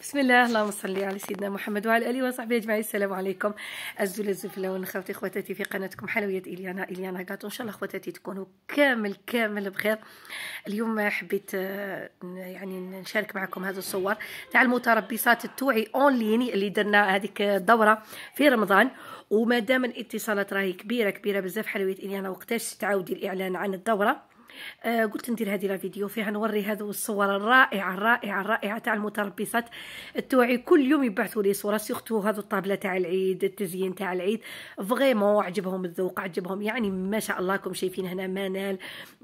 بسم الله اللهم صل على سيدنا محمد وعلى اله وصحبه اجمعين السلام عليكم الزول الزفله والخوتي خواتاتي في قناتكم حلويات اليانا اليانا كاتو ان شاء الله خواتاتي تكونوا كامل كامل بخير اليوم حبيت آه، يعني نشارك معكم هذه الصور تاع المتربصات التوعي اونلاين اللي درنا هذيك الدوره في رمضان ومادام الاتصالات راهي كبيره كبيره بزاف حلويات اليانا وقتاش تعاودي الاعلان عن الدوره آه، قلت ندير هذه لا فيديو فيها نوري هذو الصور الرائعه الرائعه الرائعه تاع المتربصات توعي كل يوم يبعثوا لي صوره سيختو هذو الطابله تاع العيد التزيين تاع العيد فريمون عجبهم الذوق عجبهم يعني ما شاء الله راكم شايفين هنا منال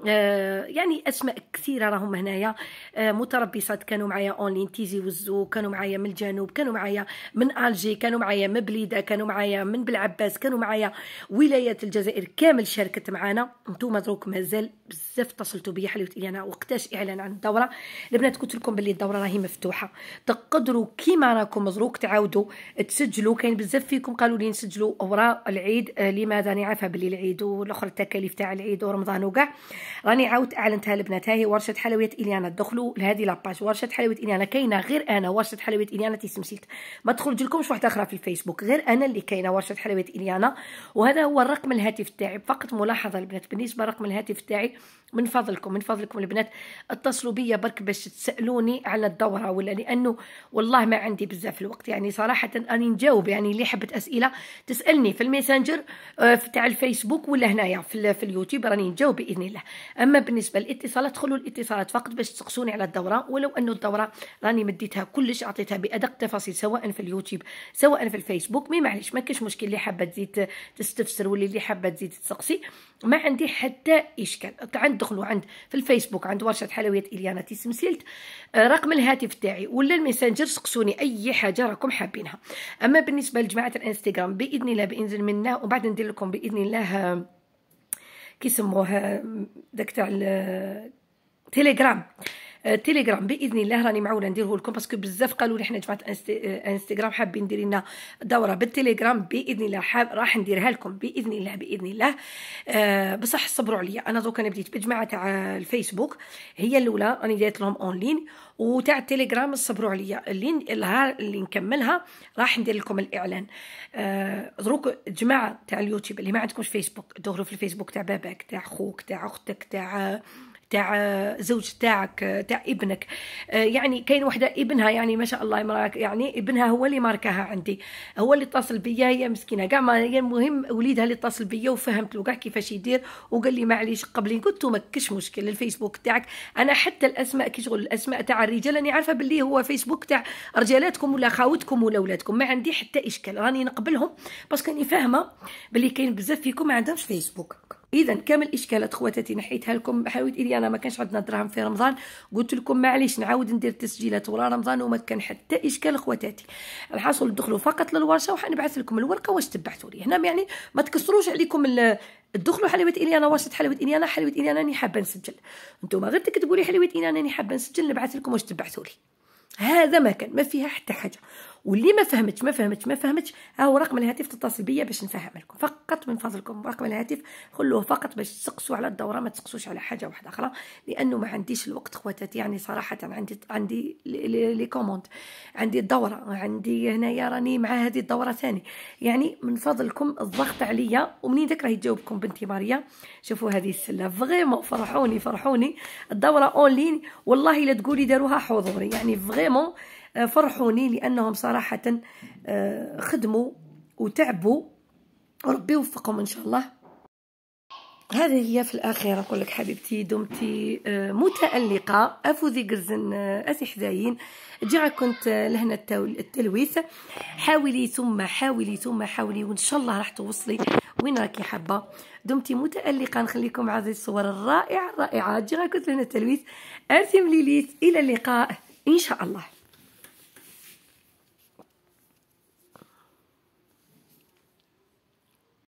آه، يعني اسماء كثيره راهم هنايا آه، متربصات كانوا معايا اونلاين تيزي وزو كانوا معايا من الجنوب كانوا معايا من الجي كانوا معايا من بليده كانوا معايا من بلعباس كانوا معايا ولايات الجزائر كامل شاركت معانا نتوما دروك مازال بزاف بزاف اتصلتوا بيا حلو لي انا وقتاش اعلان عن الدوره البنات قلت لكم باللي الدوره راهي مفتوحه تقدروا كيما راكم مزروك تعاودوا تسجلوا كاين بزاف فيكم قالوا لي نسجلوا وراء العيد آه لماذا راني عارفه باللي العيد والاخر التكاليف تاع العيد ورمضان وكاع راني عاود اعلنتها البنات هاي ورشه حلويات اليانا دخلوا لهذه لاباج ورشه حلويات اليانا كاينه غير انا ورشه حلويات اليانا تيسمسيت ما تخرج لكمش واحده اخرى في الفيسبوك غير انا اللي كاينه ورشه حلويات اليانا وهذا هو الرقم الهاتف تاعي فقط ملاحظه البنات بالنسبه لرقم الهاتف تاعي من فضلكم من فضلكم البنات اتصلوا بيا برك باش تسالوني على الدوره ولا لانه والله ما عندي بزاف الوقت يعني صراحه اني نجاوب يعني اللي حبت اسئله تسالني في الميسنجر آه، تاع الفيسبوك ولا هنايا في, في اليوتيوب راني نجاوب باذن الله اما بالنسبه للاتصالات خلوا الاتصالات فقط باش تسقسوني على الدوره ولو انه الدوره راني مديتها كلش اعطيتها بادق التفاصيل سواء في اليوتيوب سواء في الفيسبوك مي معليش ما كاش مشكل اللي حابه تزيد تستفسر واللي اللي حابه تزيد تسقسي ما عندي حتى اشكال الان دخلوا عند في الفيسبوك عند ورشه حلويات اليانا تيسمسيلت آه، رقم الهاتف تاعي ولا الميسنجر سقسوني اي حاجه راكم حابينها اما بالنسبه لجماعه الانستغرام باذن الله بينزل منا وبعد ندير لكم باذن الله آه، كيسموها آه، داك تاع التليجرام تيليجرام باذن الله راني معوله نديره لكم باسكو بزاف قالوا لي حنا جماعه انستغرام حابين ندير لنا دوره بالتليجرام باذن الله حاب راح نديرها لكم باذن الله باذن الله أه بصح صبروا عليا انا دوك انا بديت بجماعه تاع الفيسبوك هي الاولى راني دايت لهم اونلاين وتاع التليجرام صبروا عليا اللي النهار اللي نكملها راح ندير لكم الاعلان أه دروك جماعه تاع اليوتيوب اللي ما عندكمش فيسبوك دوروا في الفيسبوك تاع باباك تاع خوك تاع اختك تاع تاع زوج تاعك تاع ابنك آه، يعني كاين وحده ابنها يعني ما شاء الله يمرك يعني ابنها هو اللي ماركاها عندي هو اللي اتصل بيا هي مسكينه كاع ما هي المهم وليدها اللي اتصل بيا وفهمت له كاع كيفاش يدير وقال لي معليش قبلين قلت له ما كاش مشكل الفيسبوك تاعك انا حتى الاسماء كي شغل الاسماء تاع الرجال راني عارفه باللي هو فيسبوك تاع رجالاتكم ولا خاوتكم ولا ولادكم ما عندي حتى اشكال راني نقبلهم باسكو راني فاهمه باللي كاين بزاف فيكم ما عندهمش فيسبوك اذا كامل الاشكالات خواتاتي نحيتها لكم حاولت إلي انا ما كانش عندنا دراهم في رمضان قلت لكم معليش نعاود ندير تسجيلات ورا رمضان وما كان حتى اشكال خواتاتي الحاصل دخلوا فقط للورشه وحنبعث لكم الورقه واش تبعثوا لي هنا يعني ما تكسروش عليكم دخلوا حلاوه اليانا ورشه حلاوه اليانا حلاوه اليانا راني حابه نسجل نتوما غير تكتبوا لي حلاوه اليانا راني حابه نسجل نبعث لكم واش تبعثوا لي هذا ما كان ما فيها حتى حاجه واللي ما فهمتش ما فهمتش ما فهمتش ها هو رقم الهاتف تتصل بيا باش نفهم لكم فقط من فضلكم رقم الهاتف خلوه فقط باش تسقسوا على الدوره ما تسقسوش على حاجه واحده اخرى لانه ما عنديش الوقت خواتاتي يعني صراحه عندي عندي لي كوموند عندي الدوره عندي هنايا راني مع هذه الدوره ثاني يعني من فضلكم الضغط عليا ومنين ذاك راهي تجاوبكم بنتي ماريا شوفوا هذه السله فريمون فرحوني فرحوني الدوره اون لين والله لا تقولي داروها حضوري يعني فريمون فرحوني لأنهم صراحة آه، خدموا وتعبوا ربي يوفقهم إن شاء الله هذه هي في الأخير نقول لك حبيبتي دمتي آه، متألقة أفوذي قرزن آه، أسي حذاين جا كنت لهنا التلويث حاولي ثم حاولي ثم حاولي وإن شاء الله راح توصلي وين راكي حابة دمتي متألقة نخليكم مع هذه الصور الرائعة الرائعة جا كنت لهنا التلويث أرسم ليليت إلى اللقاء إن شاء الله